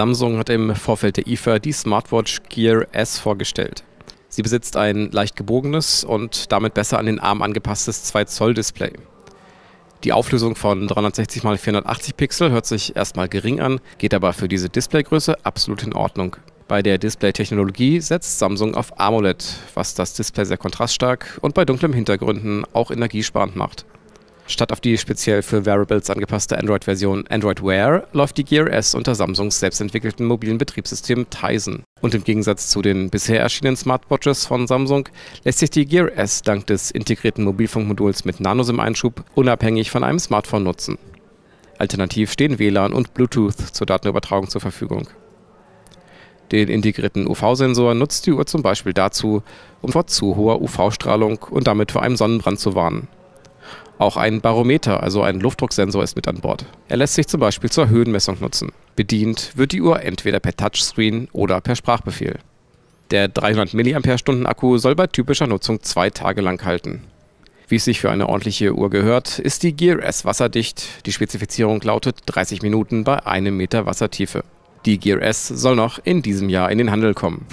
Samsung hat im Vorfeld der IFA die Smartwatch Gear S vorgestellt. Sie besitzt ein leicht gebogenes und damit besser an den Arm angepasstes 2-Zoll-Display. Die Auflösung von 360 x 480 Pixel hört sich erstmal gering an, geht aber für diese Displaygröße absolut in Ordnung. Bei der Display-Technologie setzt Samsung auf AMOLED, was das Display sehr kontraststark und bei dunklen Hintergründen auch energiesparend macht. Statt auf die speziell für Wearables angepasste Android-Version Android Wear läuft die Gear S unter Samsungs selbstentwickelten mobilen Betriebssystem Tizen. Und im Gegensatz zu den bisher erschienenen Smartwatches von Samsung lässt sich die Gear S dank des integrierten Mobilfunkmoduls mit Nanosim-Einschub unabhängig von einem Smartphone nutzen. Alternativ stehen WLAN und Bluetooth zur Datenübertragung zur Verfügung. Den integrierten UV-Sensor nutzt die Uhr zum Beispiel dazu, um vor zu hoher UV-Strahlung und damit vor einem Sonnenbrand zu warnen. Auch ein Barometer, also ein Luftdrucksensor, ist mit an Bord. Er lässt sich zum Beispiel zur Höhenmessung nutzen. Bedient wird die Uhr entweder per Touchscreen oder per Sprachbefehl. Der 300 mAh Akku soll bei typischer Nutzung zwei Tage lang halten. Wie es sich für eine ordentliche Uhr gehört, ist die Gear S wasserdicht. Die Spezifizierung lautet 30 Minuten bei einem Meter Wassertiefe. Die Gear S soll noch in diesem Jahr in den Handel kommen.